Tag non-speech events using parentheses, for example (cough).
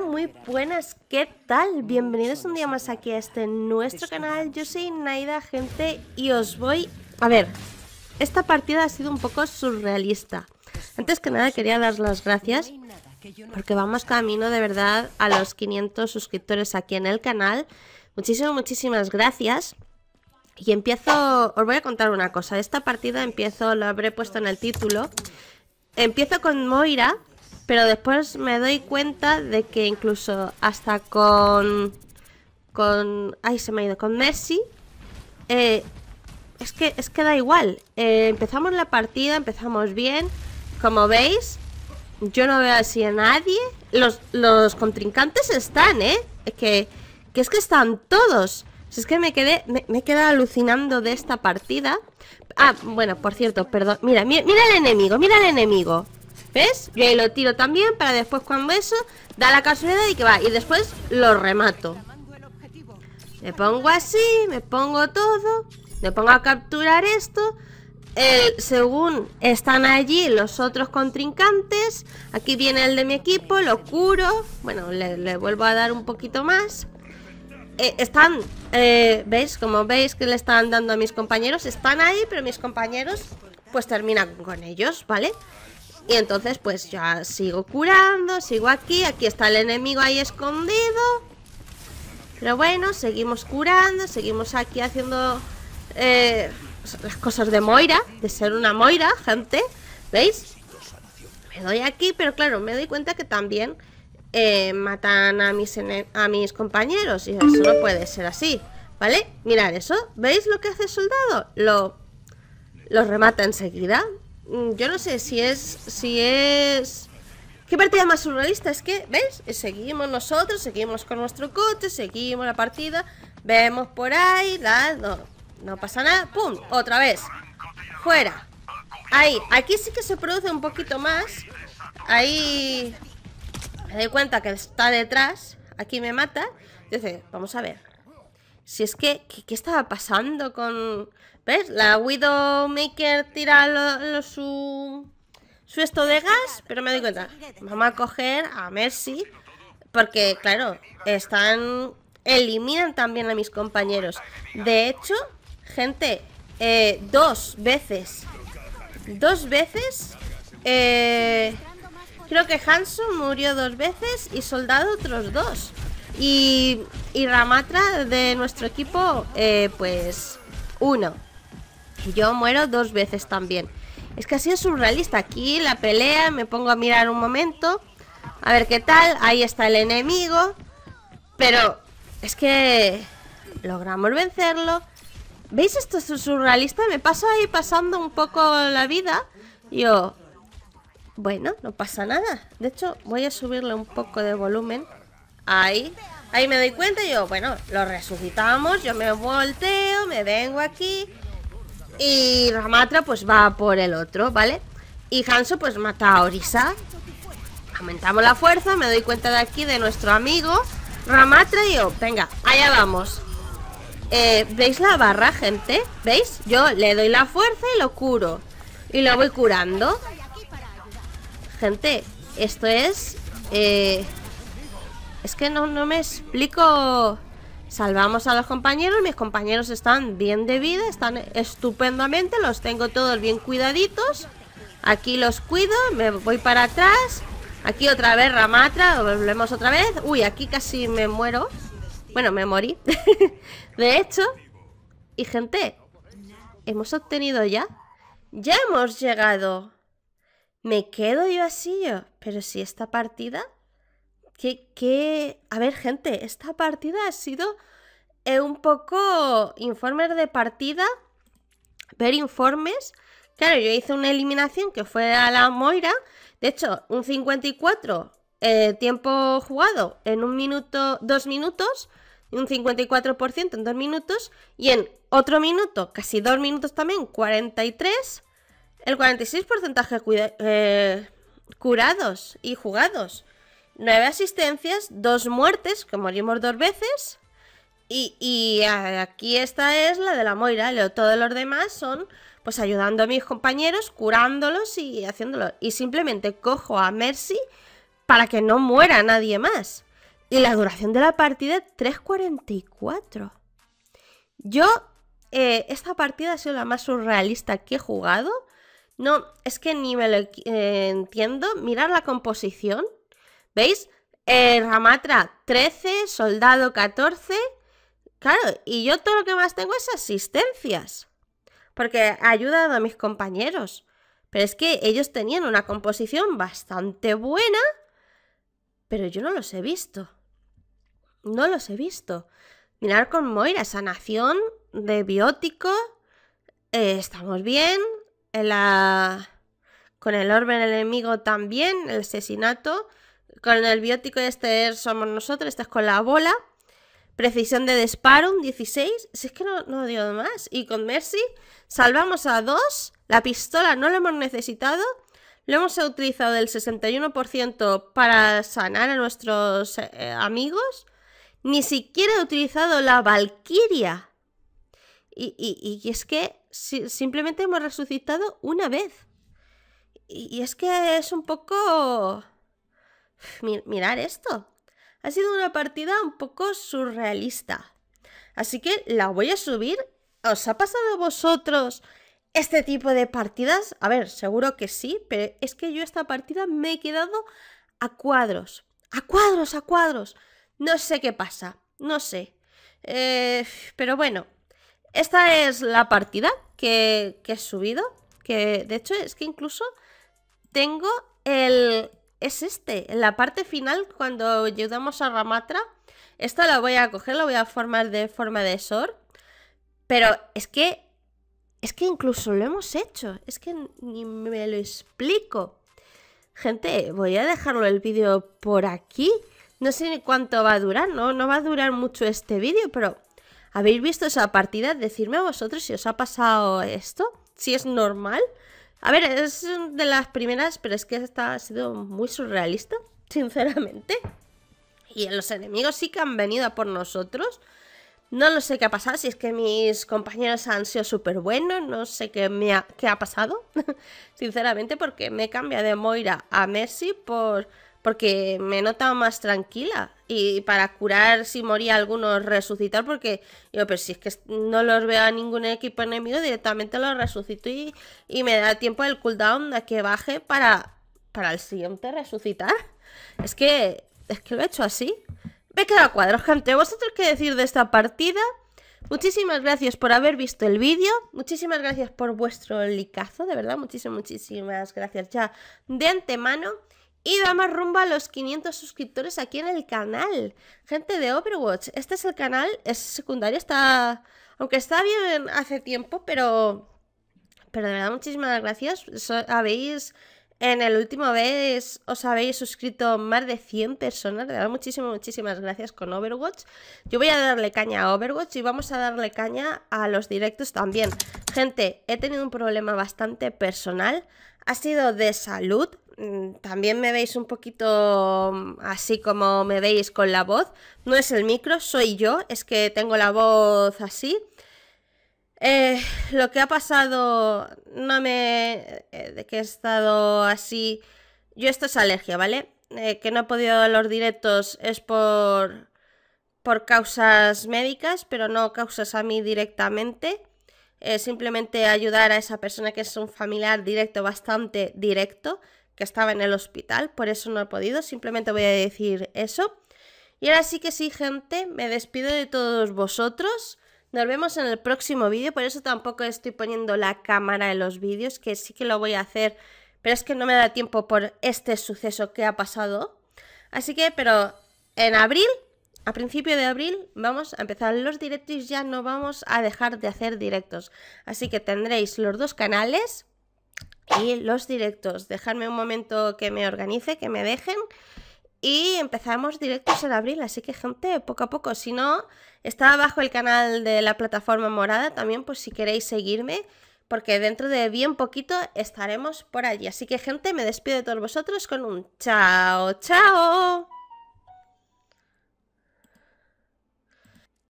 muy buenas, ¿qué tal? Bienvenidos un día más aquí a este nuestro canal. Yo soy Naida, gente, y os voy... A ver, esta partida ha sido un poco surrealista. Antes que nada quería dar las gracias porque vamos camino de verdad a los 500 suscriptores aquí en el canal. Muchísimas, muchísimas gracias. Y empiezo, os voy a contar una cosa. Esta partida empiezo, lo habré puesto en el título. Empiezo con Moira, pero después me doy cuenta de que incluso hasta con... Con... Ay, se me ha ido. Con Messi. Eh, es, que, es que da igual. Eh, empezamos la partida, empezamos bien. Como veis, yo no veo así a nadie. Los, contrincantes están, ¿eh? Que, que es que están todos. es que me quedé, me, he quedado alucinando de esta partida. Ah, bueno, por cierto, perdón. Mira, mira, mira el enemigo, mira el enemigo. ¿Ves? Yo ahí lo tiro también para después cuando eso da la casualidad y que va. Y después lo remato. Me pongo así, me pongo todo. Me pongo a capturar esto. según están allí los otros contrincantes, aquí viene el de mi equipo, lo curo. Bueno, le, vuelvo a dar un poquito más. Eh, están, eh, ¿veis? Como veis que le están dando a mis compañeros, están ahí, pero mis compañeros pues terminan con ellos, ¿vale? Y entonces pues ya sigo curando, sigo aquí, aquí está el enemigo ahí escondido. Pero bueno, seguimos curando, seguimos aquí haciendo eh, las cosas de Moira, de ser una Moira, gente. ¿Veis? Me doy aquí, pero claro, me doy cuenta que también eh, matan a mis, a mis compañeros y eso no puede ser así. ¿Vale? Mirad eso. ¿Veis lo que hace el soldado? Lo, lo remata enseguida. Mm, yo no sé si es... Si es... ¿Qué partida más surrealista? Es que, ¿ves? Seguimos nosotros, seguimos con nuestro coche, seguimos la partida Vemos por ahí, la, no, pasa nada ¡Pum! Otra vez Fuera Ahí, aquí sí que se produce un poquito más Ahí... Me doy cuenta que está detrás Aquí me mata Entonces, vamos a ver si es que, ¿qué, estaba pasando con...? ¿Ves? La Widowmaker tira lo, su... Su esto de gas, pero me doy cuenta. Vamos a coger a Mercy. Porque, claro, están... Eliminan también a mis compañeros. De hecho, gente, eh, dos veces. Dos veces. Eh, creo que Hanson murió dos veces y Soldado otros dos. Y, Ramatra de nuestro equipo, eh, pues uno. Yo muero dos veces también. Es que ha sido surrealista. Aquí la pelea, me pongo a mirar un momento. A ver qué tal. Ahí está el enemigo. Pero es que logramos vencerlo. ¿Veis esto es surrealista? Me paso ahí pasando un poco la vida. Yo, bueno, no pasa nada. De hecho, voy a subirle un poco de volumen. Ahí, ahí me doy cuenta y yo, bueno, lo resucitamos, yo me volteo, me vengo aquí y Ramatra pues va por el otro, ¿vale? Y Hanso pues mata a Orisa. Aumentamos la fuerza, me doy cuenta de aquí de nuestro amigo Ramatra y yo, venga, allá vamos. Eh, ¿Veis la barra, gente? ¿Veis? Yo le doy la fuerza y lo curo. Y lo voy curando. Gente, esto es... Eh, es que no, no me explico. Salvamos a los compañeros, mis compañeros están bien de vida, están estupendamente, los tengo todos bien cuidaditos. Aquí los cuido, me voy para atrás. Aquí otra vez Ramatra, volvemos otra vez. Uy, aquí casi me muero. Bueno, me morí. (laughs) de hecho. Y gente, hemos obtenido ya. Ya hemos llegado. Me quedo yo así yo. Pero si esta partida que, A ver, gente, esta partida ha sido eh, un poco informes de partida, ver informes. Claro, yo hice una eliminación que fue a la Moira. De hecho, un 54 eh, tiempo jugado en un minuto, dos minutos, un 54% en dos minutos, y en otro minuto, casi dos minutos también, 43, el 46 eh, curados y jugados. 9 asistencias, 2 muertes, que morimos dos veces. Y, aquí esta es la de la Moira, todos los demás son pues ayudando a mis compañeros, curándolos y haciéndolo. Y simplemente cojo a Mercy para que no muera nadie más. Y la duración de la partida 3.44. Yo, eh, esta partida ha sido la más surrealista que he jugado. No, es que ni me lo eh, entiendo. Mirar la composición, ¿Veis? Ramatra 13, soldado 14. Claro, y yo todo lo que más tengo es asistencias. Porque he ayudado a mis compañeros. Pero es que ellos tenían una composición bastante buena, pero yo no los he visto. No los he visto. Mirar con Moira, sanación de biótico. Eh, estamos bien. En la... Con el orden enemigo también, el asesinato. Con el biótico este somos nosotros, este es con la bola. Precisión de disparo, 16. Si es que no, no dio más. Y con Mercy salvamos a dos. La pistola no la hemos necesitado. Lo hemos utilizado el 61% para sanar a nuestros eh, amigos. Ni siquiera he utilizado la Valkyria. Y, es que simplemente hemos resucitado una vez. y es que es un poco mirar esto. Ha sido una partida un poco surrealista. Así que la voy a subir. ¿Os ha pasado a vosotros este tipo de partidas? A ver, seguro que sí, pero es que yo esta partida me he quedado a cuadros. A cuadros, a cuadros. No sé qué pasa, no sé. Eh, pero bueno, esta es la partida que, que he subido. Que de hecho es que incluso tengo el, es este, en la parte final cuando ayudamos a Ramatra. Esta la voy a coger, la voy a formar de forma de Sor. Pero es que, es que incluso lo hemos hecho, es que ni me lo explico. Gente, voy a dejarlo el vídeo por aquí. No sé ni cuánto va a durar, no, no va a durar mucho este vídeo, pero ¿habéis visto esa partida? Decidme a vosotros si os ha pasado esto, si es normal. A ver, es de las primeras, pero es que esta ha sido muy surrealista, (laughs) sinceramente. Y los enemigos sí que han venido a por nosotros. No lo sé qué ha pasado, si es que mis compañeros han sido súper buenos, no sé qué, me ha, qué ha pasado, (laughs) sinceramente, porque me cambia de Moira a Messi por porque me he notado más tranquila. Y para curar si moría alguno, resucitar, porque yo, pero si es que no los veo a ningún equipo enemigo, directamente los resucito y, y me da tiempo el cooldown de que baje para, para el siguiente resucitar. Es que, es que lo he hecho así. Me he quedado cuadros gente. ¿Vosotros qué decir de esta partida? Muchísimas gracias por haber visto el vídeo, muchísimas gracias por vuestro licazo, de verdad, muchísimas, muchísimas gracias ya de antemano. Y más rumbo a los 500 suscriptores aquí en el canal. Gente de Overwatch, este es el canal, es secundario, está... Aunque está bien hace tiempo, pero... Pero de verdad, muchísimas gracias. habéis... En el último vez os habéis suscrito más de 100 personas. De verdad, muchísimas, muchísimas gracias con Overwatch. Yo voy a darle caña a Overwatch y vamos a darle caña a los directos también. Gente, he tenido un problema bastante personal. Ha sido de salud. Mm, también me veis un poquito mm, así como me veis con la voz. No es el micro, soy yo, es que tengo la voz así. Eh, lo que ha pasado, no me... Eh, de que he estado así... Yo esto es alergia, ¿vale? Eh, que no he podido los directos es por... por causas médicas, pero no causas a mí directamente. simplemente ayudar a esa persona que es un familiar directo, bastante directo que estaba en el hospital, por eso no he podido, simplemente voy a decir eso. Y ahora sí que sí, gente, me despido de todos vosotros. Nos vemos en el próximo vídeo, por eso tampoco estoy poniendo la cámara en los vídeos, que sí que lo voy a hacer, pero es que no me da tiempo por este suceso que ha pasado. Así que, pero en abril, a principio de abril, vamos a empezar los directos, ya no vamos a dejar de hacer directos. Así que tendréis los dos canales, y los directos. Dejadme un momento que me organice, que me dejen. Y empezamos directos en abril, así que gente, poco a poco. Si no, está abajo el canal de la plataforma morada también, pues si queréis seguirme, porque dentro de bien poquito estaremos por allí. Así que gente, me despido de todos vosotros con un chao, chao.